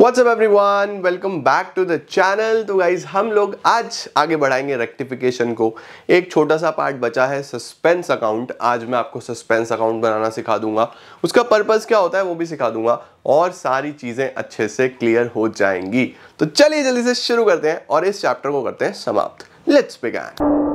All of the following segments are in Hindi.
WhatsApp everyone welcome back to the channel तो गाइज हम लोग आज आगे बढ़ाएंगे रेक्टिफिकेशन को एक छोटा सा पार्ट बचा है सस्पेंस अकाउंट आज मैं आपको सस्पेंस अकाउंट बनाना सिखा दूंगा उसका पर्पस क्या होता है वो भी सिखा दूंगा और सारी चीज़ें अच्छे से क्लियर हो जाएंगी तो चलिए जल्दी से शुरू करते हैं और इस चैप्टर को करते हैं समाप्त let's begin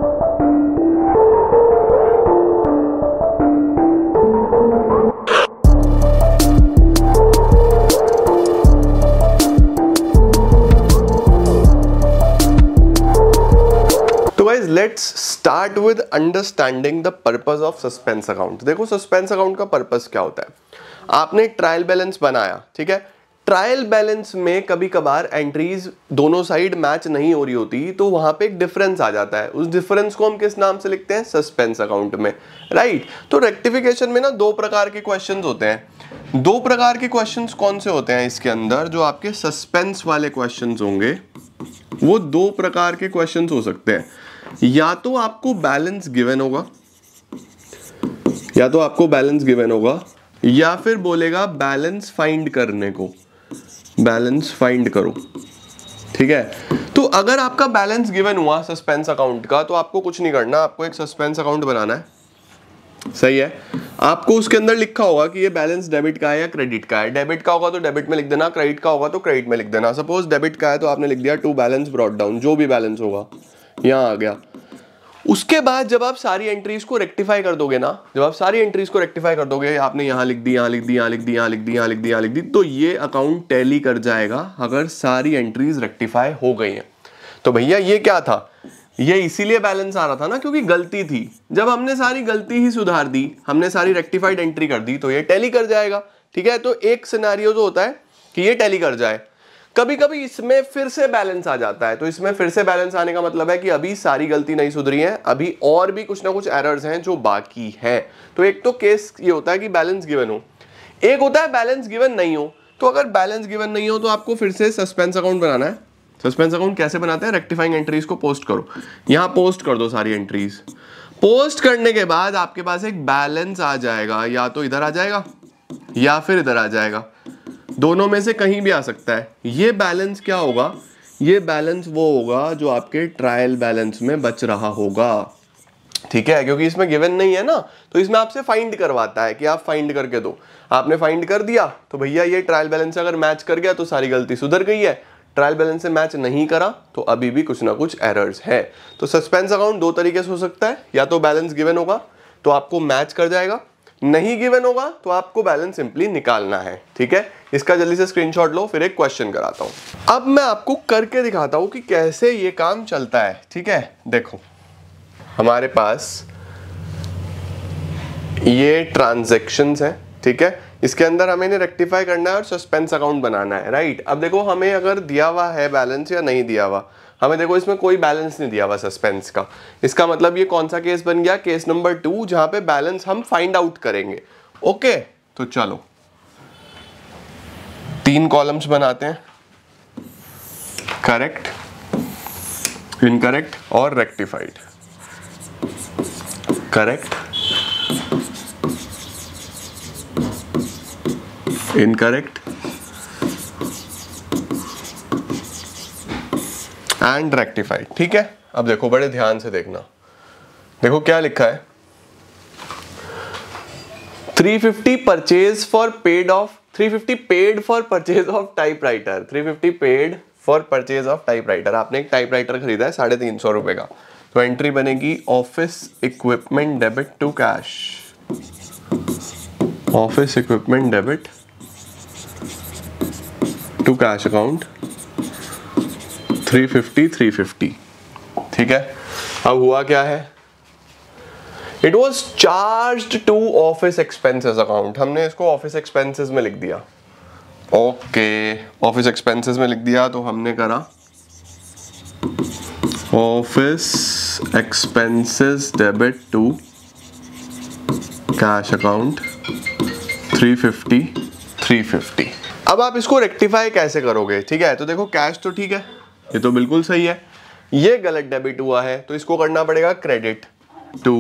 let's start with understanding the purpose of suspense account देखो सस्पेंस अकाउंट का पर्पज क्या होता है आपने ट्रायल बैलेंस बनाया ठीक है ट्रायल बैलेंस में कभी कभार एंट्रीज दोनों साइड मैच नहीं हो रही होती तो वहां पे एक डिफरेंस आ जाता है उस डिफरेंस को हम किस नाम से लिखते हैं सस्पेंस अकाउंट में राइट right? तो रेक्टिफिकेशन में ना दो प्रकार के क्वेश्चन होते हैं दो प्रकार के क्वेश्चन कौन से होते हैं इसके अंदर जो आपके सस्पेंस वाले क्वेश्चन होंगे वो दो प्रकार के क्वेश्चन हो सकते हैं या तो आपको बैलेंस गिवन होगा या तो आपको बैलेंस गिवन होगा या फिर बोलेगा बैलेंस फाइंड करने को बैलेंस फाइंड करो ठीक है तो अगर आपका बैलेंस गिवन हुआ सस्पेंस अकाउंट का तो आपको कुछ नहीं करना आपको एक सस्पेंस अकाउंट बनाना है सही है आपको उसके अंदर लिखा होगा कि ये बैलेंस डेबिट का है या क्रेडिट का है डेबिट का होगा तो डेबिट में लिख देना क्रेडिट का होगा तो क्रेडिट में लिख देना सपोज डेबिट का है तो आपने लिख दिया टू बैलेंस ब्रॉड डाउन जो भी बैलेंस होगा यहाँ आ गया उसके बाद जब आप सारी एंट्रीज को रेक्टिफाई कर दोगे ना जब आप सारी एंट्रीज को रेक्टिफाई कर दोगे आपने यहाँ लिख दी यहाँ लिख दी यहाँ लिख दी यहाँ लिख दी यहाँ लिख दी यहाँ लिख दी तो ये अकाउंट टैली कर जाएगा अगर सारी एंट्रीज रेक्टिफाई हो गई हैं तो भैया ये क्या था ये इसीलिए बैलेंस आ रहा था ना क्योंकि गलती थी जब हमने सारी गलती ही सुधार दी हमने सारी रेक्टिफाइड एंट्री कर दी तो ये टैली कर जाएगा ठीक है तो एक सिनारियो जो होता है कि ये टैली कर जाए कभी कभी इसमें फिर से बैलेंस आ जाता है तो इसमें फिर से बैलेंस आने का मतलब है कि अभी सारी गलती नहीं सुधरी है अभी और भी कुछ ना कुछ एरर्स हैं जो बाकी हैं तो एक तो केस ये होता है कि बैलेंस गिवन हो एक होता है बैलेंस गिवन नहीं हो तो अगर बैलेंस गिवन नहीं हो तो आपको फिर से सस्पेंस अकाउंट बनाना है सस्पेंस अकाउंट कैसे बनाते हैं रेक्टिफाइंग एंट्रीज को पोस्ट करो यहाँ पोस्ट कर दो सारी एंट्रीज पोस्ट करने के बाद आपके पास एक बैलेंस आ जाएगा या तो इधर आ जाएगा या फिर इधर आ जाएगा दोनों में से कहीं भी आ सकता है ये बैलेंस क्या होगा ये बैलेंस वो होगा जो आपके ट्रायल बैलेंस में बच रहा होगा ठीक है क्योंकि इसमें गिवन नहीं है ना तो इसमें आपसे फाइंड करवाता है कि आप फाइंड करके दो आपने फाइंड कर दिया तो भैया ये ट्रायल बैलेंस अगर मैच कर गया तो सारी गलती सुधर गई है ट्रायल बैलेंस से मैच नहीं करा तो अभी भी कुछ ना कुछ एरर्स है तो सस्पेंस अकाउंट दो तरीके से हो सकता है या तो बैलेंस गिवन होगा तो आपको मैच कर जाएगा नहीं गिवन होगा तो आपको बैलेंस सिंपली निकालना है ठीक है इसका जल्दी से स्क्रीनशॉट लो फिर एक क्वेश्चन कराता हूं अब मैं आपको करके दिखाता हूं कि कैसे ये काम चलता है ठीक है देखो हमारे पास ये ट्रांजेक्शन्स है ठीक है इसके अंदर हमें इन्हें रेक्टिफाई करना है और सस्पेंस अकाउंट बनाना है राइट अब देखो हमें अगर दिया हुआ है बैलेंस या नहीं दिया हुआ हमें देखो इसमें कोई बैलेंस नहीं दिया हुआ सस्पेंस का इसका मतलब ये कौन सा केस बन गया केस नंबर टू जहां पे बैलेंस हम फाइंड आउट करेंगे ओके तो चलो तीन कॉलम्स बनाते हैं करेक्ट इनकरेक्ट और rectified correct incorrect and rectified ठीक है अब देखो बड़े ध्यान से देखना देखो क्या लिखा है 350 purchase for paid of 350 paid for purchase of typewriter 350 paid for purchase of typewriter आपने एक टाइपराइटर खरीदा है साढ़े तीन सौ रुपए का तो एंट्री बनेगी office equipment debit to cash office equipment debit to cash account three fifty three fifty ठीक है अब हुआ क्या है it was charge to office expenses account हमने इसको ऑफिस एक्सपेंसेस में लिख दिया ओके ऑफिस एक्सपेंसेस में लिख दिया तो हमने करा office expenses debit to cash account 350 350 अब आप इसको रेक्टिफाई कैसे करोगे ठीक है तो देखो कैश तो ठीक है ये तो बिल्कुल सही है ये गलत डेबिट हुआ है तो इसको करना पड़ेगा क्रेडिट टू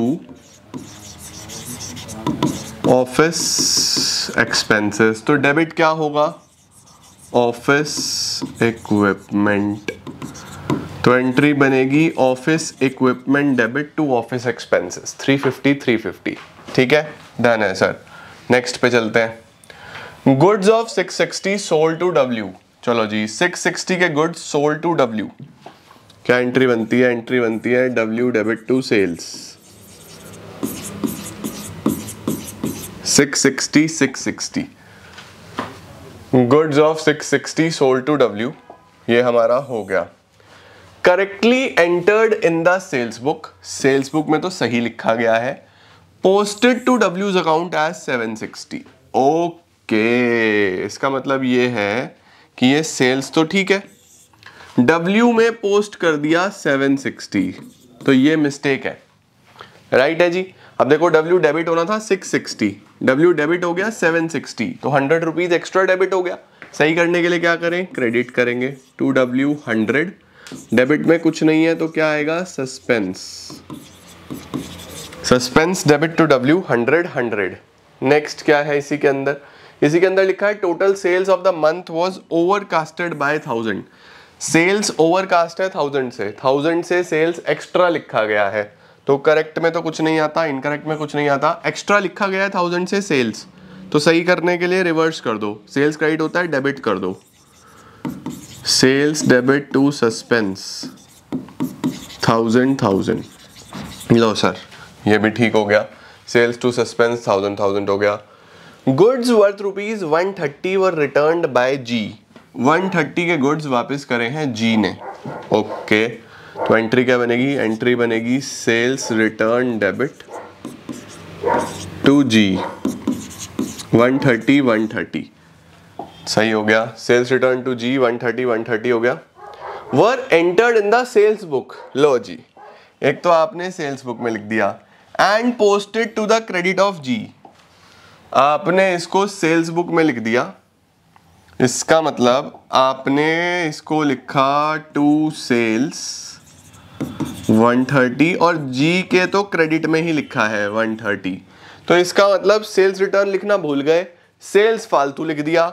ऑफिस एक्सपेंसेस तो डेबिट क्या होगा ऑफिस इक्विपमेंट तो एंट्री बनेगी office equipment debit to office expenses 350 350 ठीक है डन है सर नेक्स्ट पे चलते हैं goods of 660 sold to W चलो जी 660 के गुड्स सोल्ड टू डब्ल्यू क्या एंट्री बनती है एंट्री बनती है W debit to sales 660 660 goods of 660 sold to W ये हमारा हो गया correctly entered in the sales book sales book में तो सही लिखा गया है पोस्टेड टू डब्ल्यूज अकाउंट एज 760 ओके okay. इसका मतलब ये है कि ये सेल्स तो ठीक है डब्ल्यू में पोस्ट कर दिया 760 तो ये मिस्टेक है राइट है जी अब देखो डब्ल्यू डेबिट होना था 660 डब्ल्यू डेबिट हो गया 760 तो हंड्रेड रुपीज एक्स्ट्रा डेबिट हो गया सही करने के लिए क्या करें क्रेडिट करेंगे टू डब्ल्यू हंड्रेड डेबिट में कुछ नहीं है तो क्या आएगा suspense suspense debit to W hundred hundred next क्या है इसी के अंदर इसी के अंदर लिखा है total sales of the month was overcasted by thousand sales overcast है थाउजेंड से थाउजेंड से सेल्स एक्स्ट्रा लिखा गया है तो करेक्ट में तो कुछ नहीं आता इनकरेक्ट में कुछ नहीं आता एक्स्ट्रा लिखा गया है थाउजेंड से सेल्स तो सही करने के लिए रिवर्स कर दो सेल्स क्रेडिट होता है डेबिट कर दो sales debit to suspense thousand thousand लो सर ये भी ठीक हो गया sales to suspense thousand thousand हो गया goods worth rupees one thirty were return by G one thirty के गुड्स वापस करे हैं जी ने ओके okay. तो एंट्री क्या बनेगी एंट्री बनेगी sales return debit to G one thirty one thirty सही हो गया sales return to G one thirty one thirty हो गया were entered in the sales book लो जी एक तो आपने सेल्स बुक में लिख दिया and posted to the credit of G आपने इसको सेल्स बुक में लिख दिया इसका मतलब आपने इसको लिखा टू सेल्स 130 और जी के तो क्रेडिट में ही लिखा है 130 तो इसका मतलब सेल्स रिटर्न लिखना भूल गए सेल्स फालतू लिख दिया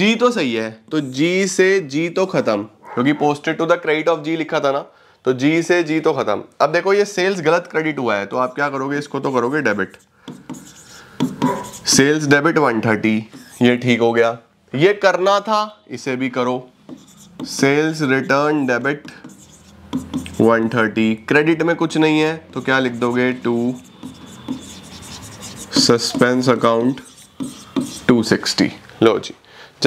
जी तो सही है तो जी से जी तो खत्म क्योंकि posted to the credit of G लिखा था ना तो जी से जी तो खत्म अब देखो ये सेल्स गलत क्रेडिट हुआ है तो आप क्या करोगे इसको तो करोगे डेबिट सेल्स डेबिट 130 ये ठीक हो गया ये करना था इसे भी करो सेल्स रिटर्न डेबिट 130 क्रेडिट में कुछ नहीं है तो क्या लिख दोगे टू सस्पेंस अकाउंट 260 लो जी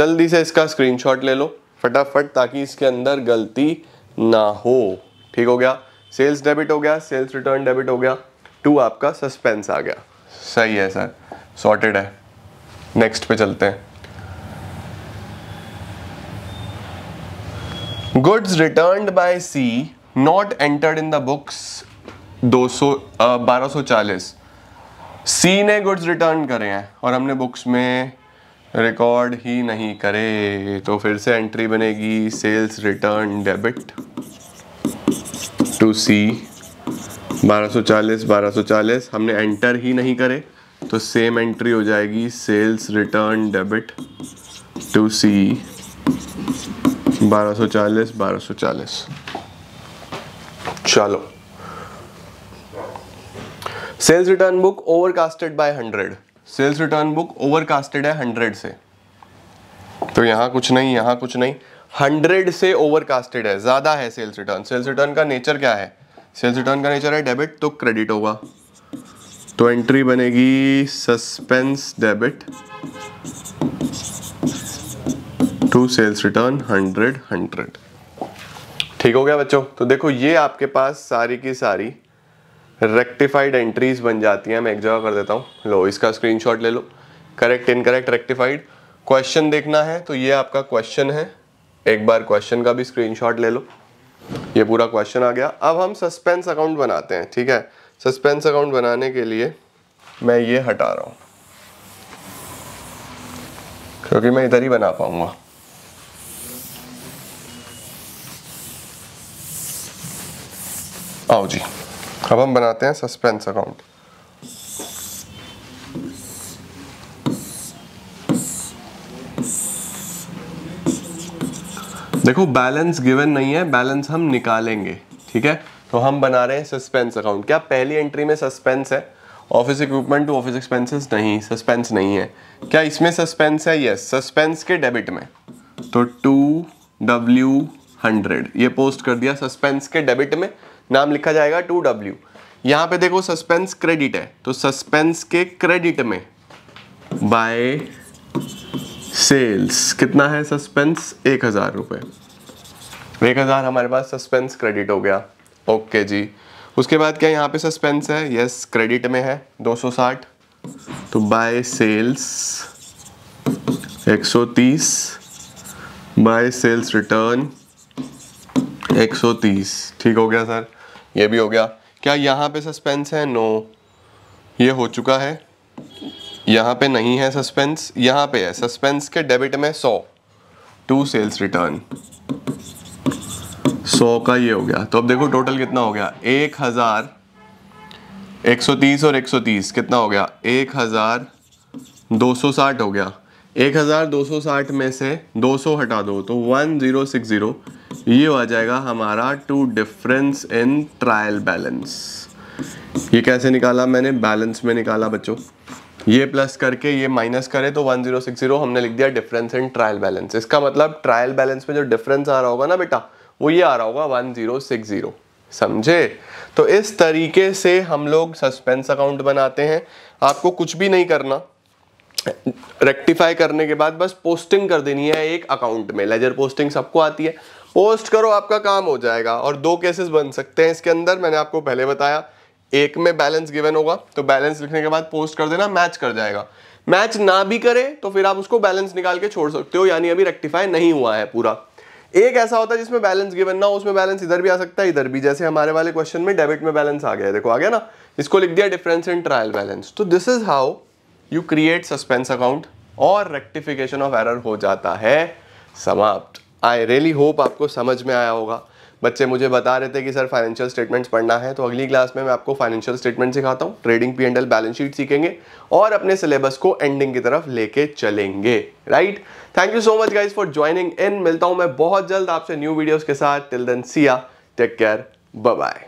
जल्दी से इसका स्क्रीनशॉट ले लो फटाफट ताकि इसके अंदर गलती ना हो ठीक हो गया सेल्स डेबिट हो गया सेल्स रिटर्न डेबिट हो गया टू आपका सस्पेंस आ गया सही है सर सॉर्टेड है नेक्स्ट पे चलते हैं goods return by C not entered in the books 200 1240 C ने गुड्स रिटर्न करे हैं और हमने बुक्स में रिकॉर्ड ही नहीं करे तो फिर से एंट्री बनेगी sales return debit to C 1240 1240 हमने एंटर ही नहीं करे तो सेम एंट्री हो जाएगी sales return debit to C 1240 1240 चलो sales return book overcasted by 100 sales return book overcasted है 100 से तो यहाँ कुछ नहीं यहां कुछ नहीं 100 से ओवरकास्टेड है ज़्यादा है सेल्स रिटर्न सेल्स रिटर्न का नेचर क्या है सेल्स रिटर्न का नेचर है डेबिट तो क्रेडिट होगा तो एंट्री बनेगी suspense debit to sales return hundred hundred ठीक हो गया बच्चों तो देखो ये आपके पास सारी की सारी रेक्टिफाइड एंट्रीज बन जाती हैं मैं एक जगह कर देता हूँ लो इसका स्क्रीनशॉट ले लो करेक्ट इनकरेक्ट रेक्टिफाइड क्वेश्चन देखना है तो ये आपका क्वेश्चन है एक बार क्वेश्चन का भी स्क्रीनशॉट ले लो ये पूरा क्वेश्चन आ गया अब हम सस्पेंस अकाउंट बनाते हैं ठीक है सस्पेंस अकाउंट बनाने के लिए मैं ये हटा रहा हूँ क्योंकि मैं इधर ही बना पाऊंगा आओ जी अब हम बनाते हैं सस्पेंस अकाउंट देखो बैलेंस गिवन नहीं है बैलेंस हम निकालेंगे ठीक है तो हम बना रहे हैं सस्पेंस अकाउंट क्या पहली एंट्री में सस्पेंस है office equipment to office expenses नहीं सस्पेंस नहीं है क्या इसमें सस्पेंस है यस सस्पेंस के डेबिट में तो टू डब्ल्यू हंड्रेड ये पोस्ट कर दिया सस्पेंस के डेबिट में नाम लिखा जाएगा टू डब्ल्यू यहाँ पे देखो सस्पेंस क्रेडिट है तो सस्पेंस के क्रेडिट में बाय सेल्स कितना है सस्पेंस एक हज़ार रुपये एक हज़ार हमारे पास सस्पेंस क्रेडिट हो गया ओके जी उसके बाद क्या यहाँ पे सस्पेंस है यस क्रेडिट में है 260 तो by sales 130 by sales return 130 ठीक हो गया सर ये भी हो गया क्या यहाँ पे सस्पेंस है नो no. ये हो चुका है यहाँ पे नहीं है सस्पेंस यहाँ पे है सस्पेंस के डेबिट में सौ टू सेल्स रिटर्न सौ का ये हो गया तो अब देखो टोटल कितना हो गया एक हज़ार एक सौ तीस और एक सौ तीस कितना हो गया एक हज़ार दो सौ साठ हो गया एक हज़ार दो सौ साठ में से दो सौ हटा दो तो वन ज़ीरो सिक्स ज़ीरो ये हो जाएगा हमारा to difference in trial balance ये कैसे निकाला मैंने बैलेंस में निकाला बच्चों ये प्लस करके ये माइनस करें तो 1060 हमने लिख दिया डिफरेंस इन ट्रायल बैलेंस इसका मतलब ट्रायल बैलेंस में जो डिफरेंस आ रहा होगा ना बेटा वो ये आ रहा होगा 1060 समझे तो इस तरीके से हम लोग सस्पेंस अकाउंट बनाते हैं आपको कुछ भी नहीं करना रेक्टिफाई करने के बाद बस पोस्टिंग कर देनी है एक अकाउंट में लेजर पोस्टिंग सबको आती है पोस्ट करो आपका काम हो जाएगा और दो केसेस बन सकते हैं इसके अंदर मैंने आपको पहले बताया एक में बैलेंस गिवन होगा तो बैलेंस लिखने के बाद पोस्ट कर देना मैच कर जाएगा मैच ना भी करे तो फिर आप उसको बैलेंस निकाल के छोड़ सकते हो यानी अभी रेक्टिफाई नहीं हुआ है पूरा एक ऐसा होता है जिसमें बैलेंस गिवन ना हो उसमें बैलेंस इधर भी आ सकता है इधर भी जैसे हमारे वाले क्वेश्चन में डेबिट में बैलेंस आ गया देखो आ गया ना इसको लिख दिया डिफरेंस इन ट्रायल बैलेंस तो this is how you create suspense account और रेक्टिफिकेशन ऑफ एरर हो जाता है समाप्त आई रियली होप आपको समझ में आया होगा बच्चे मुझे बता रहे थे कि सर फाइनेंशियल स्टेटमेंट्स पढ़ना है तो अगली क्लास में मैं आपको फाइनेंशियल स्टेटमेंट सिखाता हूँ trading P and L balance sheet सीखेंगे और अपने सिलेबस को एंडिंग की तरफ लेके चलेंगे right thank you so much guys for joining इन मिलता हूँ मैं बहुत जल्द आपसे न्यू वीडियोज़ के साथ till then Siya take care bye